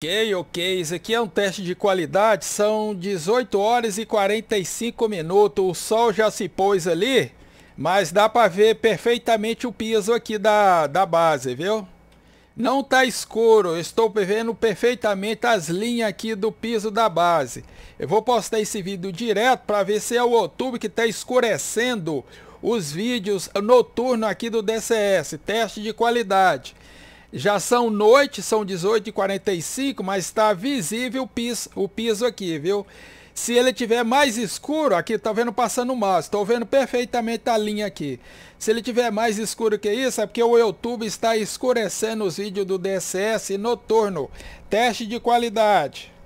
Ok, ok. Isso aqui é um teste de qualidade. São 18 horas e 45 minutos. O sol já se pôs ali, mas dá para ver perfeitamente o piso aqui da, da base, viu? Não tá escuro, eu estou vendo perfeitamente as linhas aqui do piso da base. Eu vou postar esse vídeo direto para ver se é o outubro que está escurecendo os vídeos noturno aqui do DCS, teste de qualidade. Já são noite, são 18h45, mas está visível o piso, o piso aqui, viu? Se ele tiver mais escuro, aqui estou vendo passando o mouse, estou vendo perfeitamente a linha aqui. Se ele tiver mais escuro que isso, é porque o YouTube está escurecendo os vídeos do DSS noturno. Teste de qualidade.